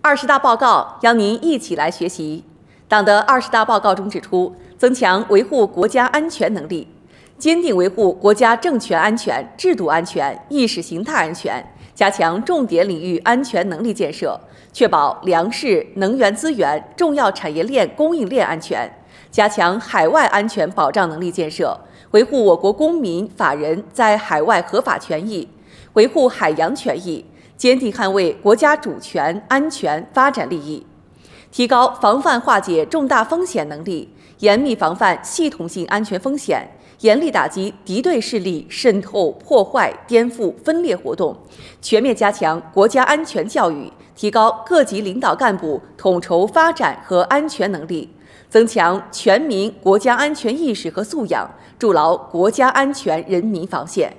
二十大报告邀您一起来学习。党的二十大报告中指出，增强维护国家安全能力，坚定维护国家政权安全、制度安全、意识形态安全，加强重点领域安全能力建设，确保粮食、能源资源、重要产业链供应链安全，加强海外安全保障能力建设，维护我国公民、法人在海外合法权益，维护海洋权益。坚定捍卫国家主权、安全、发展利益，提高防范化解重大风险能力，严密防范系统性安全风险，严厉打击敌对势力渗透、破坏、颠覆、分裂活动，全面加强国家安全教育，提高各级领导干部统筹发展和安全能力，增强全民国家安全意识和素养，筑牢国家安全人民防线。